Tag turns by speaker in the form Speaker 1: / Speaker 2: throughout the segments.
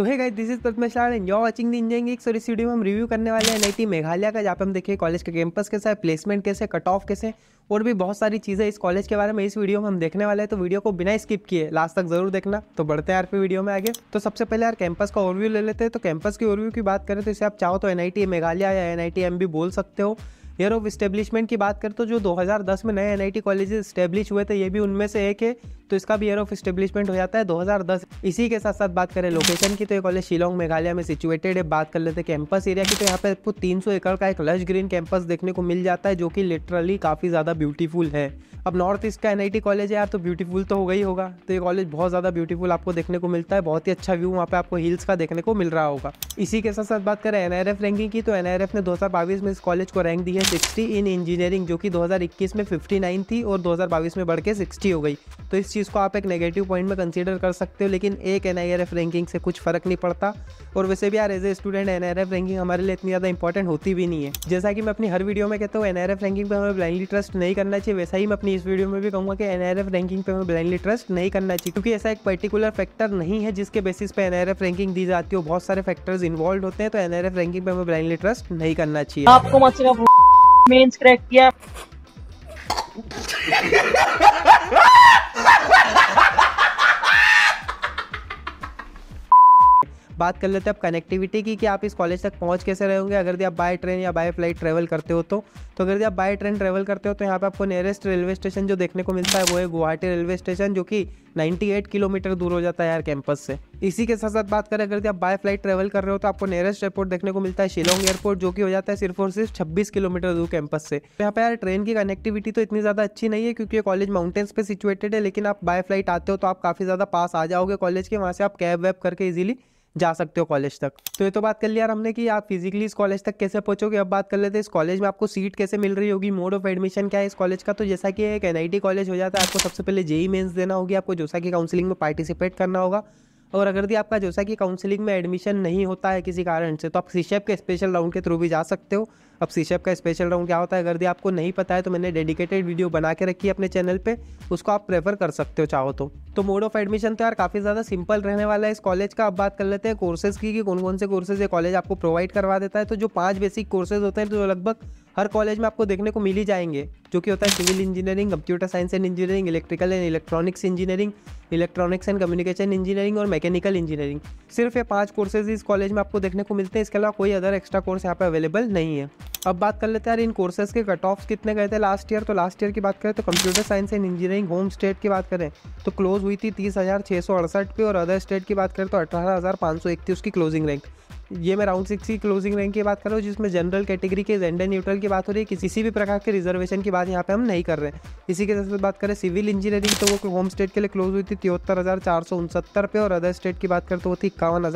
Speaker 1: so hi guys this is Padmashal and your watching the engineering और इस video में हम रिव्यू करने वाले हैं एनआईटी मेघालय का जहाँ पे हम देखें कॉलेज का कैंपस कैसा है प्लेसमेंट कैसे कट ऑफ कैसे और भी बहुत सारी चीज़ें इस कॉलेज के बारे में इस वीडियो में हम देखने वाले हैं तो वीडियो को बिना स्किप किए लास्ट तक जरूर देखना तो बढ़ते हैं यार फिर वीडियो में आगे तो सबसे पहले यार कैंपस का ओवरव्यू ले लेते हैं तो कैंपस की ओवरव्यू की बात करें तो इसे आप चाहो तो एनआईटी मेघालय या एनआईटी एम भी बोल सकते हो ईयर ऑफ स्टेब्लिशमेंट की बात करें तो जो 2010 में नए एनआईटी कॉलेजेस स्टेब्लिश हुए थे ये भी उनमें से एक है तो इसका भी ईयर ऑफ स्टेब्लिशमेंट हो जाता है 2010 इसी के साथ साथ बात करें लोकेशन की तो ये कॉलेज शिलोंग मेघालय में सिचुएटेड है बात कर लेते हैं कैंपस एरिया की तो यहाँ पे आपको तीन एकड़ का एक लश ग्रीन कैंपस देखने को मिल जाता है जो कि लिटरली काफ़ी ज़्यादा ब्यूटीफुल है अब नॉर्थ ईस्ट का एन कॉलेज है यार तो ब्यूटीफुल तो हो गई होगा तो ये कॉलेज बहुत ज़्यादा ब्यूटीफुल आपको देखने को मिलता है बहुत ही अच्छा व्यू वहाँ पे आपको हिल्स का देखने को मिल रहा होगा इसी के साथ साथ बात करें एनआरएफ रैंकिंग की तो एनआरएफ ने दो में इस कॉलेज को रैंक दी है सिक्सटी इन इंजीनियरिंग जो कि दो में फिफ्टी थी और दो में बढ़ के सिक्सटी हो गई तो इस चीज़ को आप एक नेगेटिव पॉइंट में कंसीडर कर सकते हो लेकिन एक एन रैंकिंग से कुछ फ़र्क नहीं पड़ता और वैसे भी यार as a student an ranking हमारे लिए इतनी ज़्यादा इंपॉर्टेंट होती भी नहीं है जैसा कि मैं अपनी हर वीडियो में कहता हूँ एन रैंकिंग पर हमें ब्लाइंडली ट्रस्ट नहीं करना चाहिए वैसा ही मैं अपनी इस वीडियो में भी कहूँगा कि एन रैंकिंग पर हमें ब्लाइंडली ट्रस्ट नहीं करना चाहिए क्योंकि ऐसा एक पर्टिकुलर फैक्टर नहीं है जिसके बेसिस पर एन रैंकिंग दी जाती है बहुत सारे फैक्टर्स इन्वॉल्व होते हैं तो एन रैंकिंग पर हमें ब्लाइंडली ट्रस्ट नहीं करना चाहिए आपको मतलब मेंस क्रैक किया 哈哈哈 बात कर लेते हैं आप कनेक्टिविटी की कि आप इस कॉलेज तक पहुँच कैसे रहे होंगे अगर यदि आप बाय ट्रेन या बाय फ्लाइट ट्रैवल करते हो तो तो अगर यदि आप बाय ट्रेन ट्रैवल करते हो तो यहाँ पर आपको नियरेस्ट रेलवे स्टेशन जो देखने को मिलता है वो है गुवाहाटी रेलवे स्टेशन जो कि 98 किलोमीटर दूर हो जाता है यार कैंपस से इसी के साथ साथ बात करें अगर आप बाय फ्लाइट ट्रैवल कर रहे हो तो आपको नियरेस्ट एयरपोर्ट देखने को मिलता है शिलोंग एयरपोर्ट जो कि हो जाता है सिर्फ और सिर्फ 26 किलोमीटर दूर कैंपस से तो यहाँ पर यार ट्रेन की कनेक्टिविटी तो इतनी ज़्यादा अच्छी नहीं है क्योंकि ये कॉलेज माउंटेन्स पे सिचुएटेड है लेकिन आप बाय फ्लाइट आते हो तो आप काफ़ी ज़्यादा पास आ जाओगे कॉलेज के वहाँ से आप कैब वैब करके इजीली जा सकते हो कॉलेज तक तो ये तो बात कर लिया यार हमने कि आप फिजिकली इस कॉलेज तक कैसे पहुंचोगे अब बात कर लेते हैं इस कॉलेज में आपको सीट कैसे मिल रही होगी मोड ऑफ एडमिशन क्या है इस कॉलेज का तो जैसा कि एक एन कॉलेज हो जाता है आपको सबसे पहले जेई मेन्स e देना होगी आपको जैसा कि काउंसिलिंग में पार्टिसिपेट करना होगा और अगर यदि आपका जैसा कि काउंसलिंग में एडमिशन नहीं होता है किसी कारण से तो आप सीशेप के स्पेशल राउंड के थ्रू भी जा सकते हो अब सीशेप का स्पेशल राउंड क्या होता है अगर यदि आपको नहीं पता है तो मैंने डेडिकेटेड वीडियो बना के रखी है अपने चैनल पे उसको आप प्रेफर कर सकते हो चाहो तो तो मोड ऑफ एडमिशन तो यार काफ़ी ज़्यादा सिंपल रहने वाला है इस कॉलेज का अब बात कर लेते हैं कोर्सेज़ की कि कौन कौन से कोर्सेज ये कॉलेज आपको प्रोवाइड करवा देता है तो जो पाँच बेसिक कोर्सेज होते हैं तो लगभग हर कॉलेज में आपको देखने को मिल ही जाएंगे जो कि होता है civil engineering computer science and engineering electrical and electronics engineering electronics and communication engineering और मैकेनिकल इंजीनियरिंग सिर्फ ये पांच कोर्सेज इस कॉलेज में आपको देखने को मिलते हैं इसके अलावा कोई अदर एक्स्ट्रा कोर्स यहाँ पर अवेलेबल नहीं है अब बात कर लेते हैं यार इन कोर्सेज के कट ऑफ कितने गए थे लास्ट ईयर तो लास्ट ईयर की बात करें तो computer science and engineering home state की बात करें तो क्लोज हुई थी तीस हज़ार छः सौ अड़सठ पे और अदर स्टेट की बात करें तो अठारह हज़ार पाँच सौ एक थी उसकी क्लोजिंग रैंक ये मैं राउंड सिक्स की क्लोजिंग रैंक की बात कर रहा हूँ जिसमें जनरल कैटेगरी के जेंडर न्यूट्रल की बात हो रही है किसी भी प्रकार के रिजर्वेशन की बात बात यहाँ पे हम नहीं कर रहे हैं इसी के साथ बात करें सिविल इंजीनियरिंग तो वो होम स्टेट के लिए क्लोज हुई थी तिहत्तर हज़ार पे और अदर स्टेट की बात करें तो वो थी इक्यावन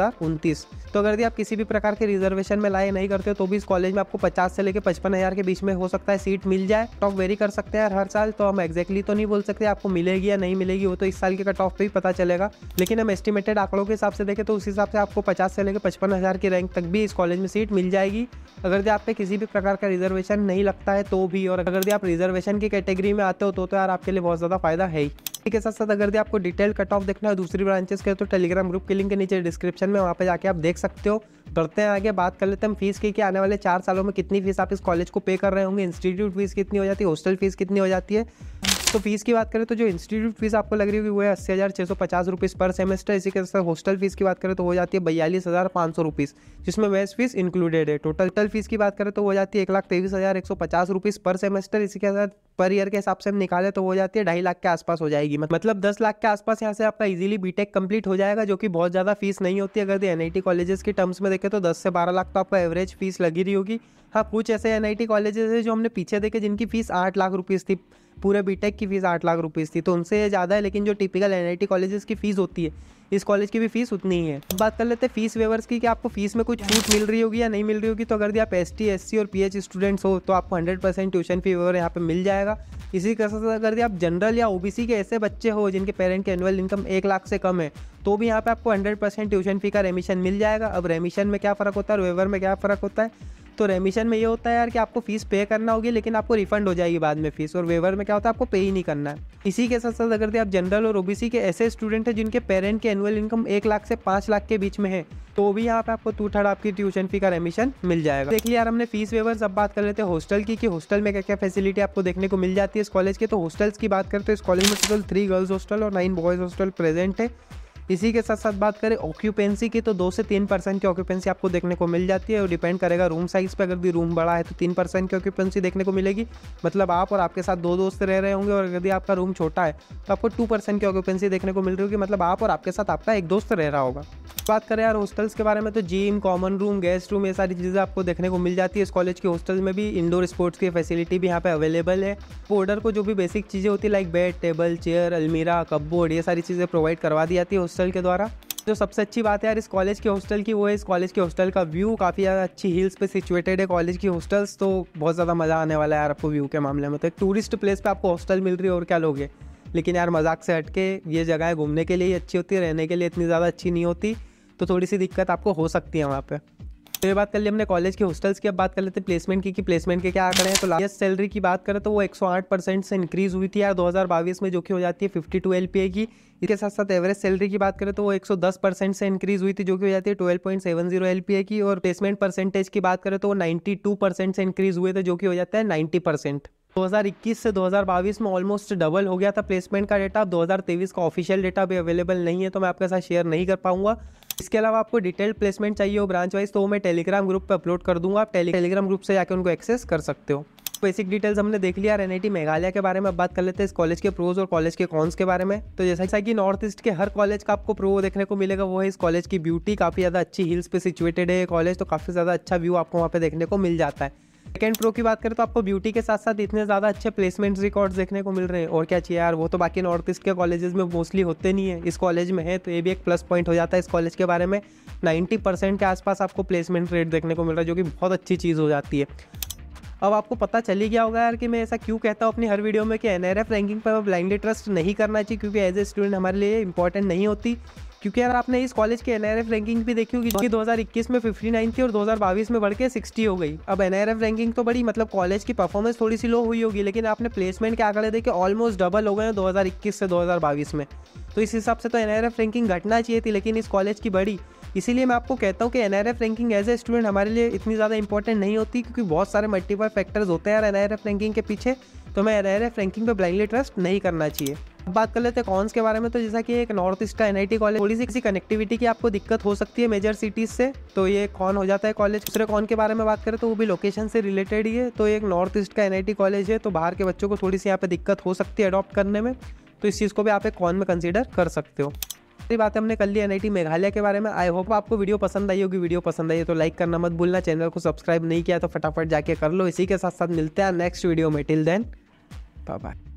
Speaker 1: तो अगर यदि आप किसी भी प्रकार के रिजर्वेशन में लाए नहीं करते तो भी इस कॉलेज में आपको पचास से लेकर पचपन के बीच में हो सकता है सीट मिल जाए टॉप वेरी कर सकते हैं हर साल तो हम एग्जैक्टली तो नहीं बोल सकते आपको मिलेगी या नहीं मिलेगी वो तो इस साल के कट ऑफ पर ही पता चलेगा लेकिन हम एस्टिमेटेड आंकड़ों के हिसाब से देखें तो उस हिसाब से आपको पचास से लेकर पचपन हज़ार की रैंक तक भी इस कॉलेज में सीट मिल जाएगी अगर आप पे किसी भी प्रकार का रिजर्वेशन नहीं लगता है तो भी और अगर आप रिजर्वेशन की कैटेगरी में आते हो तो, तो यार आपके लिए बहुत ज़्यादा फायदा है ही के साथ साथ अगर आपको डिटेल कट ऑफ देखना है दूसरी ब्रांचेस के तो टेलीग्राम ग्रुप के लिंक के नीचे डिस्क्रिप्शन में वहाँ पे जाके आप देख सकते हो बढ़ते हैं आगे बात कर लेते हैं फीस की कि आने वाले चार सालों में कितनी फीस आप इस कॉलेज को पे कर रहे होंगे इंस्टीट्यूट फीस कितनी हो जाती है हॉस्टल फीस कितनी हो जाती है तो फीस की बात करें तो जो इंस्टीट्यूट फीस आपको लग रही होगी वो है अस्सी हज़ार छः सौ पचास रुपीज़ पर सेमेस्टर इसी के साथ हॉस्टल फीस की बात करें तो हो जाती है बयालीस हज़ार पाँच सौ रुपीज़ जिसमें मेस फीस इंक्लूडेड है टोटल टोटल फीस की बात करें तो हो जाती है एक लाख तेईस हज़ार एक सौ पचास रुपीज़ पर सेमेस्टर इसी के साथ पर ईयर के हिसाब से हम निकाले तो हो जाती है ढाई लाख के आसपास हो जाएगी मतलब दस लाख के आसपास यहाँ से आपका इजीली बीटेक कंप्लीट हो जाएगा जो कि बहुत ज़्यादा फीस नहीं होती अगर एन आई टी कॉलेजेस के टर्म्स में देखें तो दस से बारह लाख तो आपका एवरेज फीस लगी रही होगी हाँ कुछ ऐसे एन आई कॉलेजेस है जो हमने पीछे देखे जिनकी फीस आठ लाख रुपीज़ थी पूरे बीटेक की फीस आठ लाख रुपीज़ थी तो उनसे ज़्यादा है लेकिन जो typical N I T colleges की फ़ीस होती है इस कॉलेज की भी फीस उतनी ही है बात कर लेते हैं फीस वेवर्स की कि आपको फीस में कुछ छूट मिल रही होगी या नहीं मिल रही होगी तो अगर यदि आप एस टी और पी स्टूडेंट्स हो तो आपको hundred percent tuition fee waiver यहाँ पर मिल जाएगा इसी तरह से अगर आप जनरल या ओबीसी के ऐसे बच्चे हो जिनके पेरेंट की एनुअल इनकम एक लाख से कम है तो भी यहाँ पे आपको 100 परसेंट ट्यूशन फी का रेमिशन मिल जाएगा अब रेमिशन में क्या फ़र्क होता है और वेवर में क्या फ़र्क होता है तो रेमिशन में ये होता है यार कि आपको फीस पे करना होगी लेकिन आपको रिफंड हो जाएगी बाद में फीस और वेवर में क्या होता है आपको पे ही नहीं करना है इसी के साथ साथ अगर आप जनरल और ओबीसी के ऐसे स्टूडेंट हैं जिनके पेरेंट के एनुअल इनकम एक लाख से पाँच लाख के बीच में है तो भी यहाँ पे आपको टू थर्ड आपकी ट्यूशन फी का रेमिशन मिल जाएगा देखिए यार हमने फीस वेवर अब बात कर लेते हैं हॉस्टल की कि हॉस्टल में क्या क्या फैसिलिटी आपको देखने को मिल जाती है इस कॉलेज के तो हॉस्टल्स की बात करते हैं इस कॉलेज में टोटल थ्री गर्ल्स हॉस्टल और नाइन बॉयज़ हॉस्टल प्रेजेंट है इसी के साथ साथ बात करें ऑक्यूपेंसी की तो दो से तीन परसेंट की ऑक्यूपेंसी आपको देखने को मिल जाती है और डिपेंड करेगा रूम साइज़ पर अगर भी रूम बड़ा है तो तीन परसेंट की ऑक्यूपेंसी देखने को मिलेगी मतलब आप और आपके साथ दो दोस्त रह रहे होंगे और यदि आपका रूम छोटा है तो आपको टू परसेंट की ऑक्यूपेंसी देखने को मिल रही होगी मतलब आप और आपके साथ आपका एक दोस्त रह रहा होगा बात करें यार हॉस्टल्स के बारे में तो gym common room guest room ये सारी चीज़ें आपको देखने को मिल जाती है इस कॉलेज के हॉस्टल में भी इंडोर स्पोर्ट्स की फैसिलिटी भी यहाँ पे अवेलेबल है बोर्डर को जो भी बेसिक चीज़ें होती है लाइक बेड टेबल चेयर अलमीरा कपबोर्ड ये सारी चीज़ें प्रोवाइड करवा दी जाती है हॉस्टल के द्वारा जो सबसे अच्छी बात है यार इस कॉलेज के हॉस्टल की वो है इस कॉलेज के हॉस्टल का व्यू काफ़ी ज़्यादा अच्छी हिल्स पे सिचुएटेड है कॉलेज की हॉस्टल्स तो बहुत ज़्यादा मज़ा आने वाला है यार आपको व्यू के मामले में तो एक टूरिस्ट प्लेस पे आपको हॉस्टल मिल रही है और क्या लोगे लेकिन यार मजाक से हट के ये जगह घूमने के लिए अच्छी होती है रहने के लिए इतनी ज़्यादा अच्छी नहीं होती तो थोड़ी सी दिक्कत आपको हो सकती है वहाँ पर तो ये बात कर ली हमने कॉलेज के हॉस्टल्स की अब बात कर लेते हैं प्लेसमेंट की कि प्लेसमेंट के क्या आंकड़े हैं तो लास्ट सैलरी की बात करें तो वो 108 परसेंट से इंक्रीज़ हुई थी यार 2022 में जो कि हो जाती है 52 टू की इसके साथ साथ एवरेज सैलरी की बात करें तो वो 110 परसेंट से इंक्रीज़ हुई थी जो कि हो जाती है 12.70 पॉइंट की और प्लेसमेंट परसेंटेज की बात करें तो वो 92 परसेंट से इंक्रीज़ हुए थे जो कि हो जाता है 90 परसेंट 2021 से 2022 में ऑलमोस्ट डबल हो गया था प्लेसमेंट का डेटा 2023 का ऑफिशियल डेटा भी अवेलेबल नहीं है तो मैं आपके साथ शेयर नहीं कर पाऊंगा इसके अलावा आपको डिटेल प्लेसमेंट चाहिए हो ब्रांच वाइज तो वो मैं टेलीग्राम ग्रुप पर अपलोड कर दूंगा आप टेली टेलीग्राम ग्रुप से जाकर उनको एक्सेस कर सकते हो बेसिक डिटेल्स हमने देख लिया एन मेघालय के बारे में अब बात कर लेते हैं इस कॉलेज के प्रोज और कॉलेज के कॉन्स के बारे में तो जैसा कि नॉर्थ ईस्ट के हर कॉलेज का आपको प्रो देखने को मिलेगा वो है इस कॉलेज की ब्यूटी काफ़ी ज़्यादा अच्छी हिल्स पे सिचुएटेड है ये कॉलेज तो काफ़ी ज़्यादा अच्छा व्यू आपको वहाँ पे देखने को मिल जाता है सेकेंड प्रो की बात करें तो आपको ब्यूटी के साथ साथ इतने ज़्यादा अच्छे प्लेसमेंट रिकॉर्ड्स देखने को मिल रहे हैं और क्या चाहिए यार वो तो बाकी नॉर्थ ईस्ट के कॉलेजेस में मोस्टली होते नहीं है इस कॉलेज में है तो ये भी एक प्लस पॉइंट हो जाता है इस कॉलेज के बारे में नाइन्टी परसेंट के आसपास आपको प्लेसमेंट रेट देखने को मिल रहा है जो कि बहुत अच्छी चीज़ हो जाती है अब आपको पता चली गया होगा यार कि मैं ऐसा क्यों कहता हूँ अपनी हर वीडियो में कि एन रैंकिंग पर ब्लाइंडली ट्रस्ट नहीं करना चाहिए क्योंकि एज ए स्टूडेंट हमारे लिए इंपॉर्टेंट नहीं होती क्योंकि यार आपने इस कॉलेज की एन रैंकिंग भी देखी होगी दो हज़ार 2021 में 59 थी और 2022 में बढ़ के 60 हो गई अब एन रैंकिंग तो बड़ी मतलब कॉलेज की परफॉर्मेंस थोड़ी सी लो हुई होगी लेकिन आपने प्लेसमेंट के आंकड़े देखे ऑलमोस्ट डबल हो गए हैं 2021 से 2022 में तो इस हिसाब से तो एन रैंकिंग घटना चाहिए थी लेकिन इस कॉलेज की बड़ी इसीलिए मैं आपको कहता हूँ कि an ranking as a student हमारे लिए इतनी ज़्यादा इंपॉर्टेंट नहीं होती क्योंकि बहुत सारे मल्टीपल फैक्टर्स होते हैं यार एन रैंकिंग के पीछे तो मैं एन रैंकिंग पर ब्लाइंडली ट्रस्ट नहीं करना चाहिए अब बात कर लेते हैं कॉन्स के बारे में तो जैसा कि एक नॉर्थ ईस्ट का एनआईटी कॉलेज थोड़ी सी किसी कनेक्टिविटी की आपको दिक्कत हो सकती है मेजर सिटीज़ से तो ये कॉन हो जाता है कॉलेज दूसरे कॉन के बारे में बात करें तो वो भी लोकेशन से रिलेटेड ही है तो एक नॉर्थ ईस्ट का एनआईटी कॉलेज है तो बाहर के बच्चों को थोड़ी सी यहाँ पर दिक्कत हो सकती है अडॉप्ट करने में तो इस चीज़ को भी आप एक कॉन में कंसिडर कर सकते हो सारी बातें हमने कर ली एनआईटी मेघालय के बारे में आई होप आपको वीडियो पसंद आई होगी वीडियो पसंद आई है तो लाइक करना मत भूलना चैनल को सब्सक्राइब नहीं किया तो फटाफट जाके कर लो इसी के साथ साथ मिलते हैं नेक्स्ट वीडियो में टिल देन बाय बाय